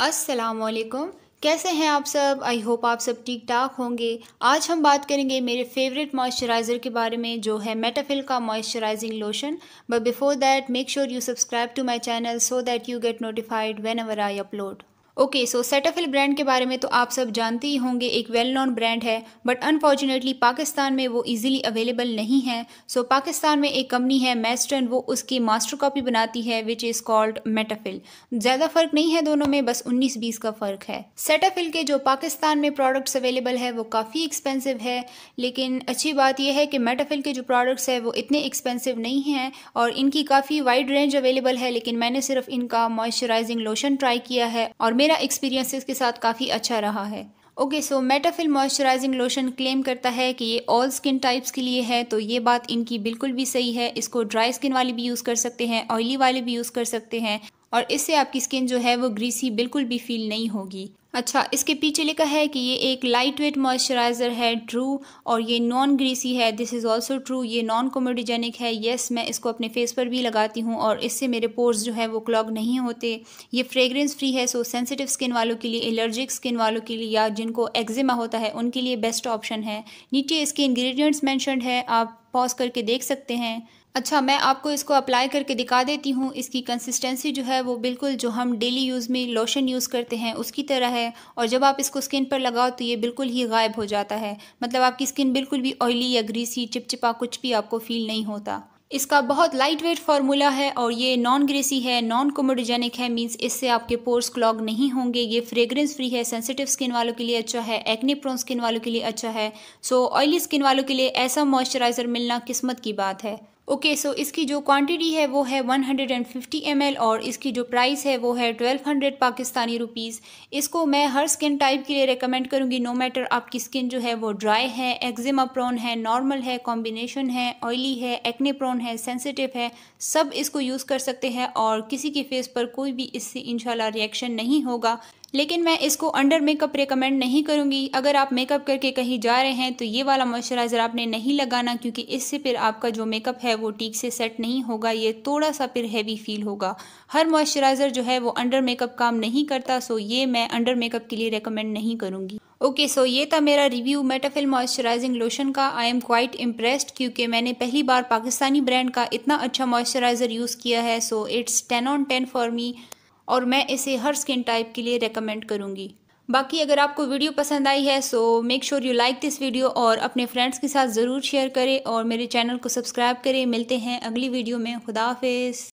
वालेकुम कैसे हैं आप सब आई होप आप सब ठीक ठाक होंगे आज हम बात करेंगे मेरे फेवरेट मॉइस्चराइज़र के बारे में जो है मेटाफिल का moisturising lotion but before that make sure you subscribe to my channel so that you get notified whenever I upload okay so Cetaphil brand के बारे में तो आप सब जानते ही होंगे एक वेल नोन ब्रांड है बट अनफॉर्चुनेटली पाकिस्तान में वो इजीली अवेलेबल नहीं है सो so, पाकिस्तान में एक कंपनी है मैस्टर्न वो उसकी मास्टर कॉपी बनाती है विच इज़ कॉल्ड मेटाफिल ज़्यादा फ़र्क नहीं है दोनों में बस उन्नीस बीस का फ़र्क है सेटाफिल के जो पाकिस्तान में प्रोडक्ट्स अवेलेबल है वो काफ़ी एक्सपेंसिव है लेकिन अच्छी बात यह है कि मेटाफिल के जो प्रोडक्ट्स है वो इतने एक्सपेंसिव नहीं हैं और इनकी काफ़ी वाइड रेंज अवेलेबल है लेकिन मैंने सिर्फ इनका मॉइस्चराइजिंग लोशन ट्राई किया है और मेरा एक्सपीरियंस इसके साथ काफ़ी अच्छा रहा है ओके सो मेटाफिल मॉइस्चराइजिंग लोशन क्लेम करता है कि ये ऑल स्किन टाइप्स के लिए है तो ये बात इनकी बिल्कुल भी सही है इसको ड्राई स्किन वाले भी यूज़ कर सकते हैं ऑयली वाले भी यूज़ कर सकते हैं और इससे आपकी स्किन जो है वो ग्रीसी बिल्कुल भी फील नहीं होगी अच्छा इसके पीछे लिखा है कि ये एक लाइट वेट मॉइस्चराइज़र है ट्रू और ये नॉन ग्रीसी है दिस इज़ ऑल्सो ट्रू ये नॉन कोमोडोजेनिक है येस मैं इसको अपने फेस पर भी लगाती हूँ और इससे मेरे पोर्स जो है वो क्लॉग नहीं होते ये फ्रेगरेंस फ्री है सो सेंसिटिव स्किन वालों के लिए एलर्जिक स्किन वालों के लिए या जिनको एक्जिमा होता है उनके लिए बेस्ट ऑप्शन है नीचे इसके इन्ग्रीडियंट्स मैंशनड है आप पॉज करके देख सकते हैं अच्छा मैं आपको इसको अप्लाई करके दिखा देती हूँ इसकी कंसिस्टेंसी जो है वो बिल्कुल जो हम डेली यूज़ में लोशन यूज़ करते हैं उसकी तरह है और जब आप इसको स्किन पर लगाओ तो ये बिल्कुल ही गायब हो जाता है मतलब आपकी स्किन बिल्कुल भी ऑयली या ग्रीसी चिपचिपा कुछ भी आपको फील नहीं होता इसका बहुत लाइट वेट फार्मूला है और ये नॉन ग्रेसी है नॉन कोमोडोजेनिक है मींस इससे आपके पोर्स क्लॉग नहीं होंगे ये फ्रेग्रेंस फ्री है सेंसिटिव स्किन वालों के लिए अच्छा है एक्ने प्रोन स्किन वालों के लिए अच्छा है सो ऑयली स्किन वालों के लिए ऐसा मॉइस्चराइज़र मिलना किस्मत की बात है ओके okay, सो so इसकी जो क्वांटिटी है वो है 150 हंड्रेड और इसकी जो प्राइस है वो है 1200 पाकिस्तानी रुपीस इसको मैं हर स्किन टाइप के लिए रेकमेंड करूँगी नो मैटर आपकी स्किन जो है वो ड्राई है एक्जिमा प्रोन है नॉर्मल है कॉम्बिनेशन है ऑयली है एक्ने प्रोन है सेंसिटिव है सब इसको यूज़ कर सकते हैं और किसी के फेस पर कोई भी इससे इनशाला रिएक्शन नहीं होगा लेकिन मैं इसको अंडर मेकअप रिकमेंड नहीं करूँगी अगर आप मेकअप करके कहीं जा रहे हैं तो ये वाला मॉइस्चराइज़र आपने नहीं लगाना क्योंकि इससे फिर आपका जो मेकअप है वो ठीक से सेट नहीं होगा ये थोड़ा सा फिर हैवी फील होगा हर मॉइस्चराइज़र जो है वो अंडर मेकअप काम नहीं करता सो ये मैं अंडर मेकअप के लिए रिकमेंड नहीं करूँगी ओके okay, सो so ये था मेरा रिव्यू मेटाफिल मॉइस्चराइजिंग लोशन का आई एम क्वाइट इम्प्रेस्ड क्योंकि मैंने पहली बार पाकिस्तानी ब्रांड का इतना अच्छा मॉइस्चराइज़र यूज़ किया है so it's ten on ten for me और मैं इसे हर स्किन टाइप के लिए रेकमेंड करूँगी बाकी अगर आपको वीडियो पसंद आई है so make sure you like this video और अपने फ्रेंड्स के साथ ज़रूर शेयर करें और मेरे चैनल को सब्सक्राइब करें मिलते हैं अगली वीडियो में खुदाफिज